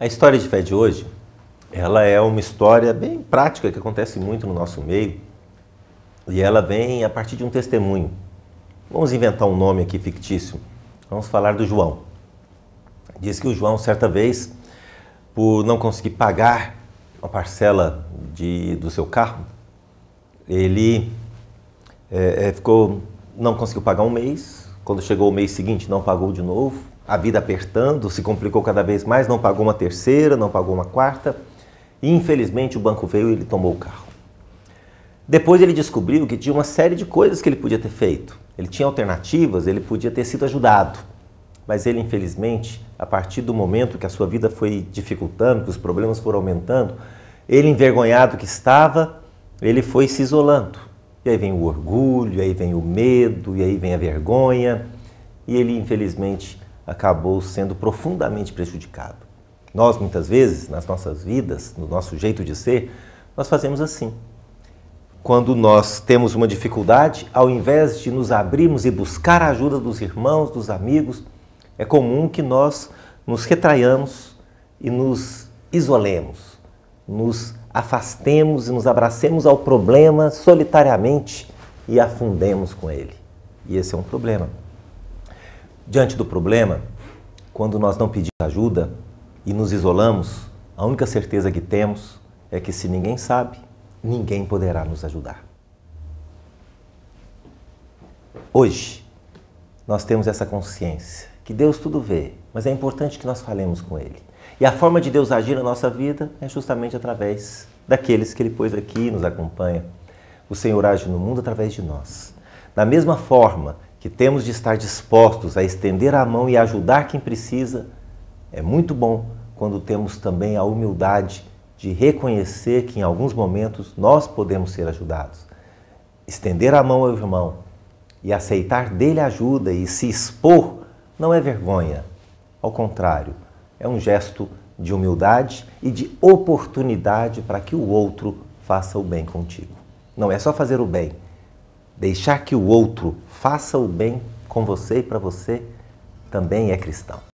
A história de fé de hoje, ela é uma história bem prática que acontece muito no nosso meio e ela vem a partir de um testemunho. Vamos inventar um nome aqui fictício. Vamos falar do João. Diz que o João, certa vez, por não conseguir pagar uma parcela de, do seu carro, ele é, ficou, não conseguiu pagar um mês. Quando chegou o mês seguinte, não pagou de novo a vida apertando, se complicou cada vez mais, não pagou uma terceira, não pagou uma quarta. E infelizmente o banco veio e ele tomou o carro. Depois ele descobriu que tinha uma série de coisas que ele podia ter feito. Ele tinha alternativas, ele podia ter sido ajudado. Mas ele, infelizmente, a partir do momento que a sua vida foi dificultando, que os problemas foram aumentando, ele, envergonhado que estava, ele foi se isolando. E aí vem o orgulho, aí vem o medo, e aí vem a vergonha. E ele, infelizmente, acabou sendo profundamente prejudicado. Nós, muitas vezes, nas nossas vidas, no nosso jeito de ser, nós fazemos assim. Quando nós temos uma dificuldade, ao invés de nos abrirmos e buscar a ajuda dos irmãos, dos amigos, é comum que nós nos retraiamos e nos isolemos, nos afastemos e nos abracemos ao problema solitariamente e afundemos com ele. E esse é um problema. Diante do problema, quando nós não pedimos ajuda e nos isolamos, a única certeza que temos é que se ninguém sabe, ninguém poderá nos ajudar. Hoje, nós temos essa consciência que Deus tudo vê, mas é importante que nós falemos com Ele. E a forma de Deus agir na nossa vida é justamente através daqueles que Ele pôs aqui e nos acompanha. O Senhor age no mundo através de nós. Da mesma forma que temos de estar dispostos a estender a mão e ajudar quem precisa, é muito bom quando temos também a humildade de reconhecer que em alguns momentos nós podemos ser ajudados. Estender a mão ao irmão e aceitar dele ajuda e se expor não é vergonha. Ao contrário, é um gesto de humildade e de oportunidade para que o outro faça o bem contigo. Não é só fazer o bem, Deixar que o outro faça o bem com você e para você também é cristão.